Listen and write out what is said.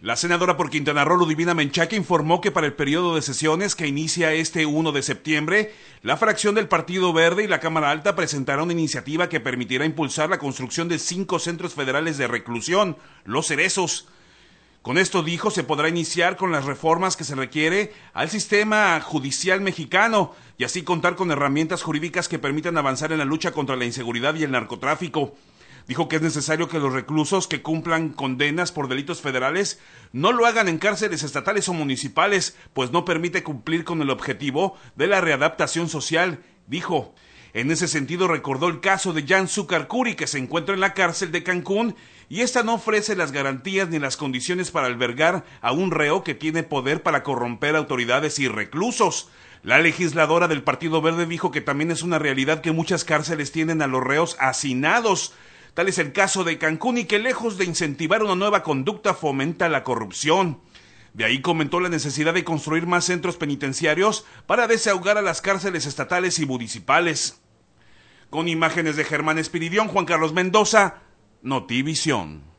La senadora por Quintana Roo, Ludivina Menchaca, informó que para el periodo de sesiones que inicia este 1 de septiembre, la fracción del Partido Verde y la Cámara Alta presentaron una iniciativa que permitirá impulsar la construcción de cinco centros federales de reclusión, los cerezos. Con esto dijo, se podrá iniciar con las reformas que se requiere al sistema judicial mexicano y así contar con herramientas jurídicas que permitan avanzar en la lucha contra la inseguridad y el narcotráfico. Dijo que es necesario que los reclusos que cumplan condenas por delitos federales no lo hagan en cárceles estatales o municipales, pues no permite cumplir con el objetivo de la readaptación social, dijo. En ese sentido recordó el caso de Jan Sukarkuri que se encuentra en la cárcel de Cancún y esta no ofrece las garantías ni las condiciones para albergar a un reo que tiene poder para corromper autoridades y reclusos. La legisladora del Partido Verde dijo que también es una realidad que muchas cárceles tienen a los reos hacinados Tal es el caso de Cancún y que lejos de incentivar una nueva conducta fomenta la corrupción. De ahí comentó la necesidad de construir más centros penitenciarios para desahogar a las cárceles estatales y municipales. Con imágenes de Germán Espiridión, Juan Carlos Mendoza, Notivisión.